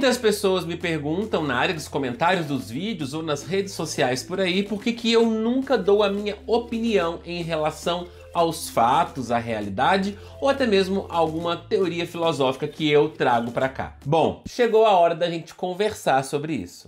Muitas pessoas me perguntam na área dos comentários dos vídeos ou nas redes sociais por aí por que, que eu nunca dou a minha opinião em relação aos fatos, à realidade ou até mesmo alguma teoria filosófica que eu trago para cá. Bom, chegou a hora da gente conversar sobre isso.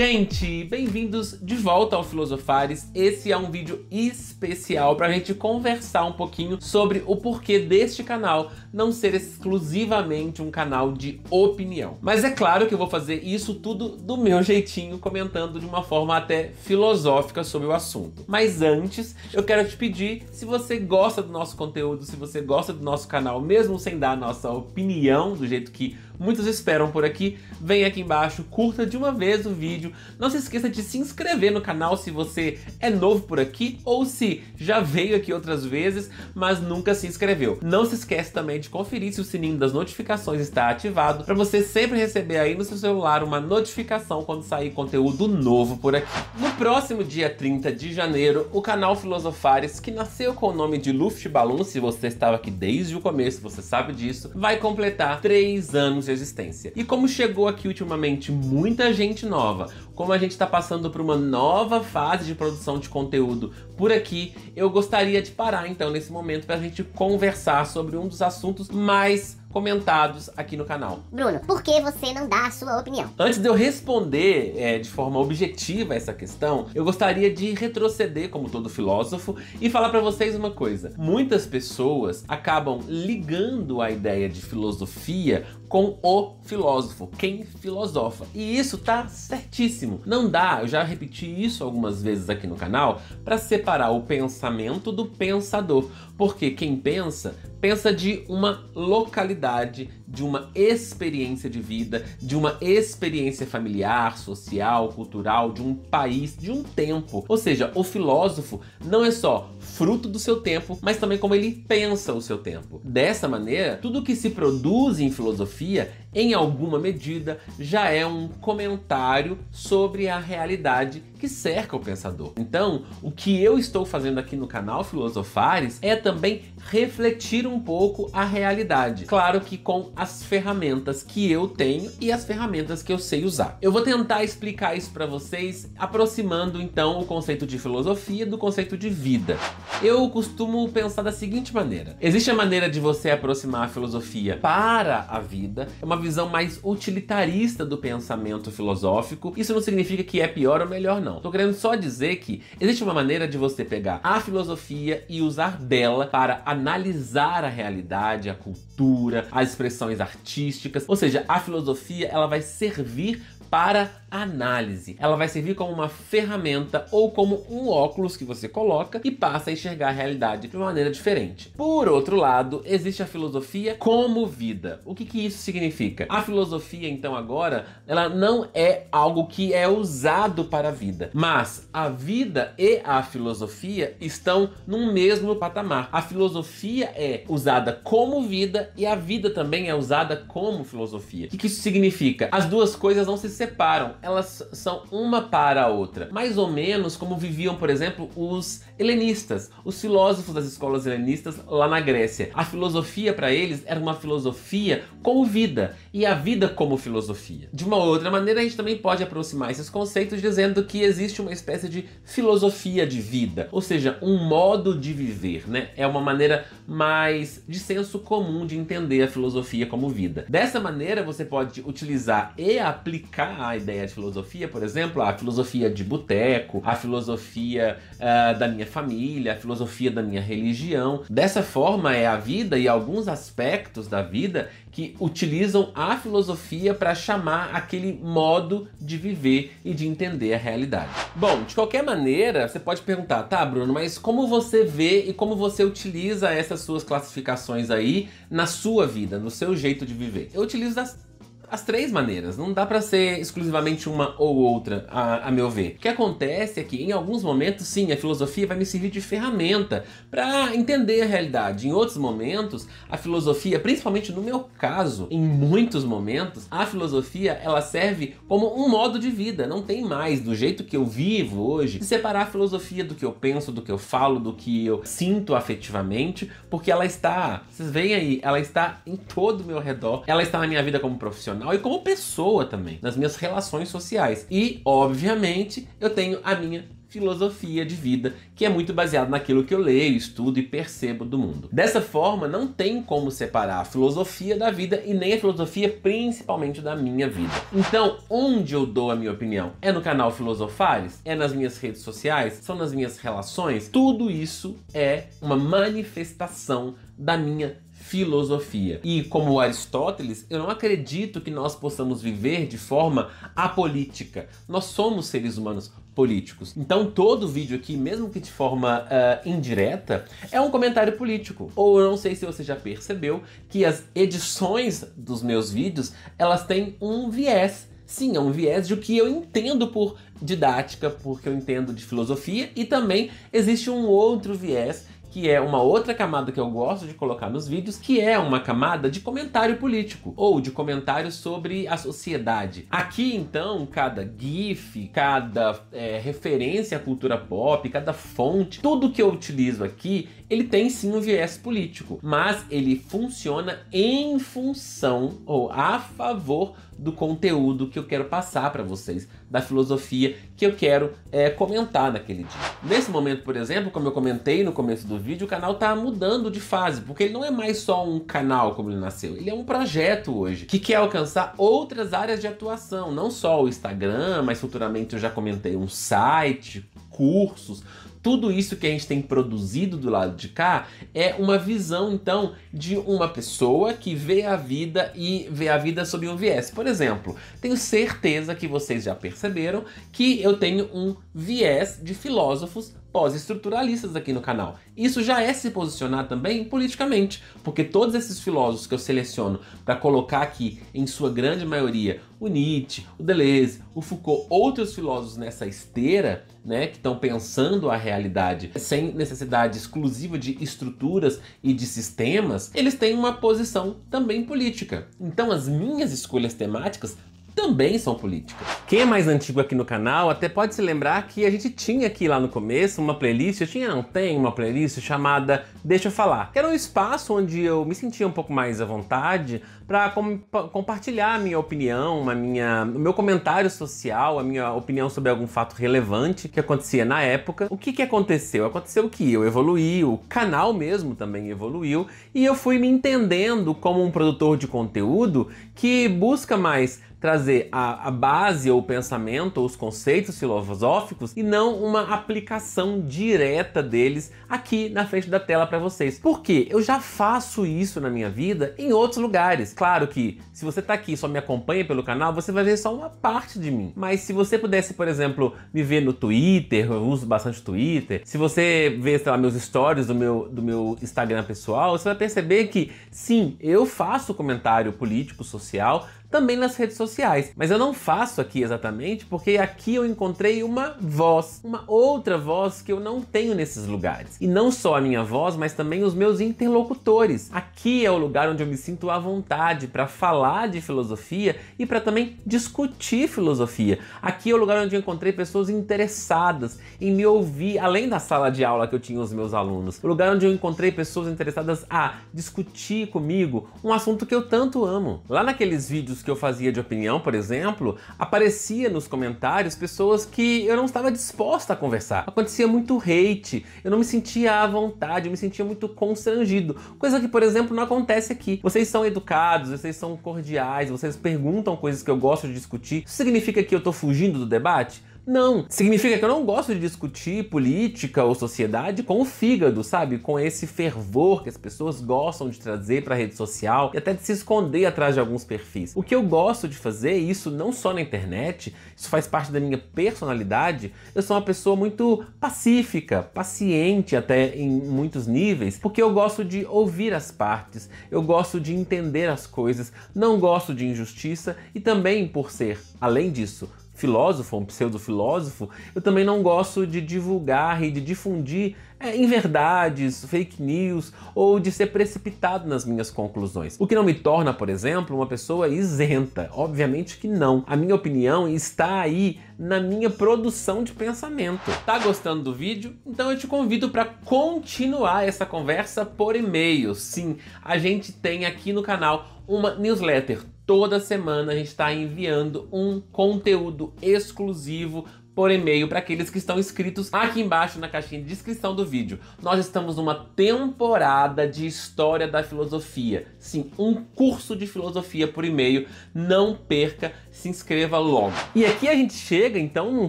Gente, bem-vindos de volta ao Filosofares. Esse é um vídeo especial para a gente conversar um pouquinho sobre o porquê deste canal não ser exclusivamente um canal de opinião. Mas é claro que eu vou fazer isso tudo do meu jeitinho, comentando de uma forma até filosófica sobre o assunto. Mas antes, eu quero te pedir, se você gosta do nosso conteúdo, se você gosta do nosso canal, mesmo sem dar a nossa opinião, do jeito que muitos esperam por aqui. Vem aqui embaixo, curta de uma vez o vídeo. Não se esqueça de se inscrever no canal se você é novo por aqui ou se já veio aqui outras vezes, mas nunca se inscreveu. Não se esquece também de conferir se o sininho das notificações está ativado para você sempre receber aí no seu celular uma notificação quando sair conteúdo novo por aqui. No próximo dia 30 de janeiro, o canal Filosofares, que nasceu com o nome de Luftballon, se você estava aqui desde o começo, você sabe disso, vai completar 3 anos de existência. E como chegou aqui ultimamente muita gente nova, como a gente está passando por uma nova fase de produção de conteúdo por aqui, eu gostaria de parar então nesse momento para a gente conversar sobre um dos assuntos mais comentados aqui no canal. Bruno, por que você não dá a sua opinião? Antes de eu responder é, de forma objetiva essa questão, eu gostaria de retroceder, como todo filósofo, e falar para vocês uma coisa. Muitas pessoas acabam ligando a ideia de filosofia com o filósofo, quem filosofa. E isso tá certíssimo. Não dá, eu já repeti isso algumas vezes aqui no canal, para separar o pensamento do pensador, porque quem pensa Pensa de uma localidade, de uma experiência de vida, de uma experiência familiar, social, cultural, de um país, de um tempo. Ou seja, o filósofo não é só fruto do seu tempo, mas também como ele pensa o seu tempo. Dessa maneira, tudo que se produz em filosofia, em alguma medida, já é um comentário sobre a realidade que cerca o pensador. Então, o que eu estou fazendo aqui no canal Filosofares é também refletir um pouco a realidade. Claro que com as ferramentas que eu tenho e as ferramentas que eu sei usar. Eu vou tentar explicar isso para vocês, aproximando então o conceito de filosofia do conceito de vida. Eu costumo pensar da seguinte maneira: existe a maneira de você aproximar a filosofia para a vida, é uma visão mais utilitarista do pensamento filosófico. Isso não significa que é pior ou melhor, não. Tô querendo só dizer que existe uma maneira de você pegar a filosofia e usar dela para analisar mudar a realidade, a cultura, as expressões artísticas, ou seja, a filosofia ela vai servir para análise. Ela vai servir como uma ferramenta ou como um óculos que você coloca e passa a enxergar a realidade de uma maneira diferente. Por outro lado, existe a filosofia como vida. O que, que isso significa? A filosofia, então, agora, ela não é algo que é usado para a vida, mas a vida e a filosofia estão no mesmo patamar. A filosofia é usada como vida e a vida também é usada como filosofia. O que, que isso significa? As duas coisas não se separam elas são uma para a outra. Mais ou menos como viviam, por exemplo, os helenistas, os filósofos das escolas helenistas lá na Grécia. A filosofia para eles era uma filosofia com vida e a vida como filosofia. De uma outra maneira, a gente também pode aproximar esses conceitos dizendo que existe uma espécie de filosofia de vida, ou seja, um modo de viver, né? É uma maneira mais de senso comum de entender a filosofia como vida. Dessa maneira, você pode utilizar e aplicar a ideia de filosofia, por exemplo, a filosofia de boteco, a filosofia uh, da minha família, a filosofia da minha religião. Dessa forma é a vida e alguns aspectos da vida que utilizam a filosofia para chamar aquele modo de viver e de entender a realidade. Bom, de qualquer maneira, você pode perguntar, tá, Bruno, mas como você vê e como você utiliza essas suas classificações aí na sua vida, no seu jeito de viver? Eu utilizo das as três maneiras. Não dá para ser exclusivamente uma ou outra, a, a, meu ver. O que acontece é que em alguns momentos, sim, a filosofia vai me servir de ferramenta para entender a realidade. Em outros momentos, a filosofia, principalmente no meu caso, em muitos momentos, a filosofia ela serve como um modo de vida. Não tem mais do jeito que eu vivo hoje separar a filosofia do que eu penso, do que eu falo, do que eu sinto afetivamente, porque ela está, vocês veem aí, ela está em todo o meu redor. Ela está na minha vida como profissional profissional e como pessoa também, nas minhas relações sociais. E, obviamente, eu tenho a minha filosofia de vida, que é muito baseado naquilo que eu leio, estudo e percebo do mundo. Dessa forma, não tem como separar a filosofia da vida e nem a filosofia principalmente da minha vida. Então, onde eu dou a minha opinião? É no canal Filosofares? É nas minhas redes sociais? São nas minhas relações? Tudo isso é uma manifestação da minha filosofia. E como Aristóteles, eu não acredito que nós possamos viver de forma apolítica. Nós somos seres humanos políticos. Então todo vídeo aqui, mesmo que de forma uh, indireta, é um comentário político. Ou eu não sei se você já percebeu que as edições dos meus vídeos, elas têm um viés sim, é um viés de o que eu entendo por didática, porque eu entendo de filosofia, e também existe um outro viés que é uma outra camada que eu gosto de colocar nos vídeos, que é uma camada de comentário político ou de comentário sobre a sociedade. Aqui então, cada GIF, cada é, referência à cultura pop, cada fonte, tudo que eu utilizo aqui, ele tem sim um viés político, mas ele funciona em função ou a favor do conteúdo que eu quero passar para vocês, da filosofia que eu quero é, comentar naquele dia. Nesse momento, por exemplo, como eu comentei no começo do vídeo, o canal está mudando de fase, porque ele não é mais só um canal como ele nasceu, ele é um projeto hoje, que quer alcançar outras áreas de atuação, não só o Instagram, mas futuramente eu já comentei um site, cursos, tudo isso que a gente tem produzido do lado de cá é uma visão então de uma pessoa que vê a vida e vê a vida sob um viés. Por exemplo, tenho certeza que vocês já perceberam que eu tenho um viés de filósofos pós-estruturalistas aqui no canal. Isso já é se posicionar também politicamente, porque todos esses filósofos que eu seleciono para colocar aqui, em sua grande maioria, o Nietzsche, o Deleuze, o Foucault, outros filósofos nessa esteira, né, que estão pensando a realidade sem necessidade exclusiva de estruturas e de sistemas, eles têm uma posição também política. Então as minhas escolhas temáticas também são políticas. Quem é mais antigo aqui no canal até pode se lembrar que a gente tinha aqui lá no começo uma playlist, eu tinha não, tem uma playlist chamada Deixa Eu Falar, que era um espaço onde eu me sentia um pouco mais à vontade para com, compartilhar a minha opinião, a minha, o meu comentário social, a minha opinião sobre algum fato relevante que acontecia na época. O que que aconteceu? Aconteceu que eu evoluí, o canal mesmo também evoluiu, e eu fui me entendendo como um produtor de conteúdo que busca mais trazer a, a base ou o pensamento, ou os conceitos filosóficos e não uma aplicação direta deles aqui na frente da tela para vocês. Porque eu já faço isso na minha vida em outros lugares. Claro que se você está aqui e só me acompanha pelo canal, você vai ver só uma parte de mim. Mas se você pudesse, por exemplo, me ver no Twitter, eu uso bastante Twitter, se você vê, sei lá, meus stories do meu, do meu Instagram pessoal, você vai perceber que sim, eu faço comentário político, social, também nas redes sociais. Mas eu não faço aqui exatamente porque aqui eu encontrei uma voz, uma outra voz que eu não tenho nesses lugares. E não só a minha voz, mas também os meus interlocutores. Aqui é o lugar onde eu me sinto à vontade para falar de filosofia e para também discutir filosofia. Aqui é o lugar onde eu encontrei pessoas interessadas em me ouvir, além da sala de aula que eu tinha os meus alunos. O lugar onde eu encontrei pessoas interessadas a discutir comigo um assunto que eu tanto amo. Lá naqueles vídeos que eu fazia de opinião, por exemplo, aparecia nos comentários pessoas que eu não estava disposta a conversar. Acontecia muito hate, eu não me sentia à vontade, eu me sentia muito constrangido. Coisa que, por exemplo, não acontece aqui. Vocês são educados, vocês são cordiais, vocês perguntam coisas que eu gosto de discutir. Isso significa que eu estou fugindo do debate? Não. Significa que eu não gosto de discutir política ou sociedade com o fígado, sabe? Com esse fervor que as pessoas gostam de trazer para a rede social e até de se esconder atrás de alguns perfis. O que eu gosto de fazer, e isso não só na internet, isso faz parte da minha personalidade, eu sou uma pessoa muito pacífica, paciente até em muitos níveis, porque eu gosto de ouvir as partes, eu gosto de entender as coisas, não gosto de injustiça e também por ser, além disso, filósofo, um pseudofilósofo, eu também não gosto de divulgar e de difundir é, inverdades, fake news ou de ser precipitado nas minhas conclusões. O que não me torna, por exemplo, uma pessoa isenta. Obviamente que não. A minha opinião está aí na minha produção de pensamento. Tá gostando do vídeo? Então eu te convido para continuar essa conversa por e-mail. Sim, a gente tem aqui no canal uma newsletter Toda semana a gente está enviando um conteúdo exclusivo por e-mail para aqueles que estão inscritos aqui embaixo na caixinha de descrição do vídeo. Nós estamos numa temporada de história da filosofia. Sim, um curso de filosofia por e-mail. Não perca se inscreva logo. E aqui a gente chega então num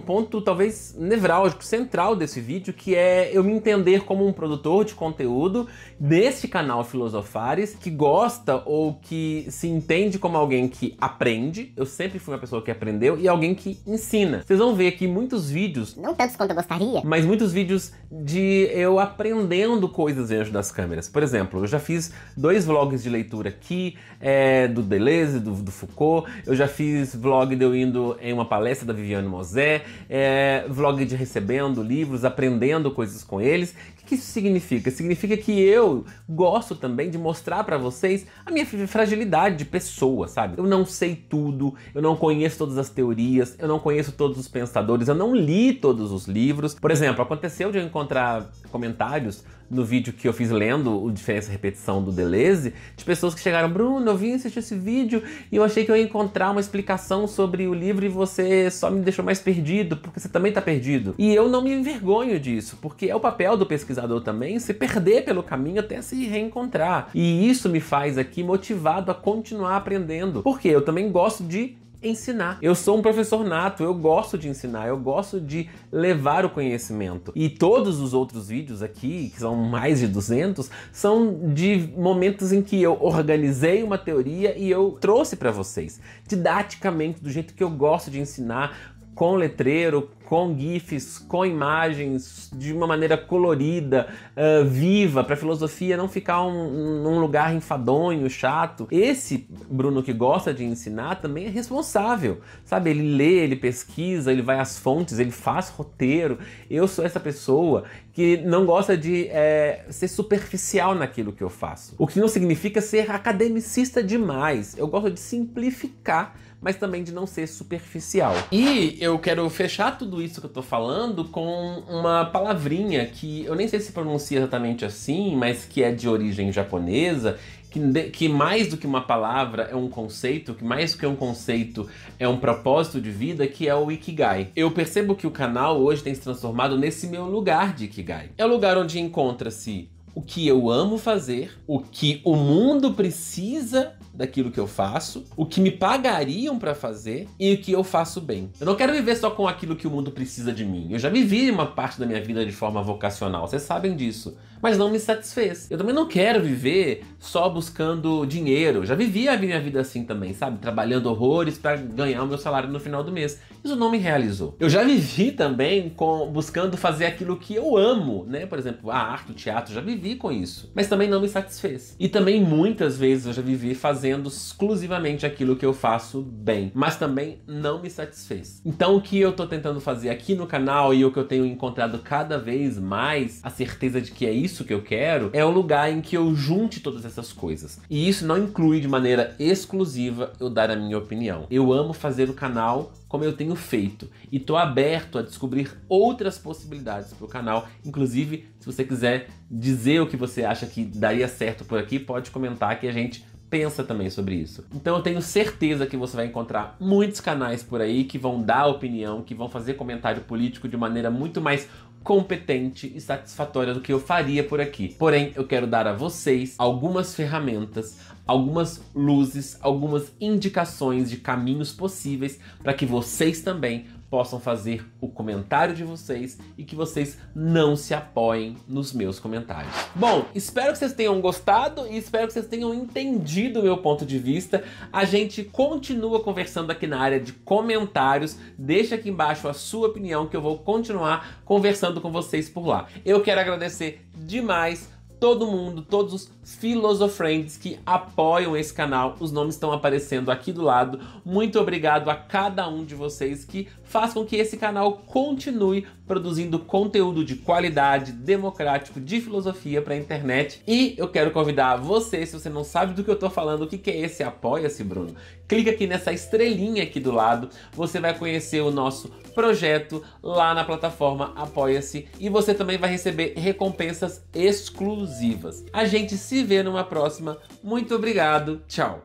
ponto talvez nevrálgico, central desse vídeo, que é eu me entender como um produtor de conteúdo neste canal Filosofares, que gosta ou que se entende como alguém que aprende. Eu sempre fui uma pessoa que aprendeu e alguém que ensina. Vocês vão ver aqui muitos vídeos, não tantos quanto eu gostaria, mas muitos vídeos de eu aprendendo coisas dentro das câmeras. Por exemplo, eu já fiz dois vlogs de leitura aqui, é, do Deleuze, do, do Foucault, eu já fiz vlog de eu indo em uma palestra da Viviane Mosé, é, vlog de recebendo livros, aprendendo coisas com eles. O que isso significa? Significa que eu gosto também de mostrar para vocês a minha fragilidade de pessoa, sabe? Eu não sei tudo, eu não conheço todas as teorias, eu não conheço todos os pensadores, eu não li todos os livros. Por exemplo, aconteceu de eu encontrar comentários no vídeo que eu fiz lendo o Diferença e Repetição do Deleuze, de pessoas que chegaram, Bruno, eu vim assistir esse vídeo e eu achei que eu ia encontrar uma explicação sobre o livro e você só me deixou mais perdido, porque você também tá perdido. E eu não me envergonho disso, porque é o papel do pesquisador também se perder pelo caminho até se reencontrar. E isso me faz aqui motivado a continuar aprendendo, porque eu também gosto de ensinar. Eu sou um professor nato, eu gosto de ensinar, eu gosto de levar o conhecimento. E todos os outros vídeos aqui, que são mais de 200, são de momentos em que eu organizei uma teoria e eu trouxe para vocês, didaticamente, do jeito que eu gosto de ensinar, com letreiro, com GIFs, com imagens, de uma maneira colorida, uh, viva, para a filosofia não ficar um, num lugar enfadonho, chato. Esse Bruno que gosta de ensinar também é responsável, sabe? Ele lê, ele pesquisa, ele vai às fontes, ele faz roteiro. Eu sou essa pessoa que não gosta de é, ser superficial naquilo que eu faço. O que não significa ser academicista demais. Eu gosto de simplificar mas também de não ser superficial. E eu quero fechar tudo isso que eu tô falando com uma palavrinha que eu nem sei se pronuncia exatamente assim, mas que é de origem japonesa que, que, mais do que uma palavra é um conceito, que mais do que um conceito é um propósito de vida, que é o Ikigai. Eu percebo que o canal hoje tem se transformado nesse meu lugar de Ikigai. É o lugar onde encontra-se o que eu amo fazer, o que o mundo precisa daquilo que eu faço, o que me pagariam para fazer e o que eu faço bem. Eu não quero viver só com aquilo que o mundo precisa de mim. Eu já vivi uma parte da minha vida de forma vocacional, vocês sabem disso mas não me satisfez. Eu também não quero viver só buscando dinheiro. Já vivi a minha vida assim também, sabe? Trabalhando horrores para ganhar o meu salário no final do mês. Isso não me realizou. Eu já vivi também com buscando fazer aquilo que eu amo, né? Por exemplo, a arte, o teatro, já vivi com isso, mas também não me satisfez. E também muitas vezes eu já vivi fazendo exclusivamente aquilo que eu faço bem, mas também não me satisfez. Então o que eu tô tentando fazer aqui no canal e o que eu tenho encontrado cada vez mais a certeza de que é isso isso que eu quero, é o lugar em que eu junte todas essas coisas. E isso não inclui de maneira exclusiva eu dar a minha opinião. Eu amo fazer o canal como eu tenho feito e tô aberto a descobrir outras possibilidades para o canal. Inclusive, se você quiser dizer o que você acha que daria certo por aqui, pode comentar que a gente pensa também sobre isso. Então eu tenho certeza que você vai encontrar muitos canais por aí que vão dar opinião, que vão fazer comentário político de maneira muito mais competente e satisfatória do que eu faria por aqui. Porém, eu quero dar a vocês algumas ferramentas, algumas luzes, algumas indicações de caminhos possíveis para que vocês também possam fazer o comentário de vocês e que vocês não se apoiem nos meus comentários. Bom, espero que vocês tenham gostado e espero que vocês tenham entendido o meu ponto de vista. A gente continua conversando aqui na área de comentários. Deixa aqui embaixo a sua opinião que eu vou continuar conversando com vocês por lá. Eu quero agradecer demais todo mundo, todos os Filosofriends que apoiam esse canal. Os nomes estão aparecendo aqui do lado. Muito obrigado a cada um de vocês que faz com que esse canal continue produzindo conteúdo de qualidade, democrático, de filosofia para a internet. E eu quero convidar você, se você não sabe do que eu estou falando, o que, que é esse Apoia-se, Bruno? Clica aqui nessa estrelinha aqui do lado, você vai conhecer o nosso projeto lá na plataforma Apoia-se e você também vai receber recompensas exclusivas. A gente se vê numa próxima. Muito obrigado, tchau!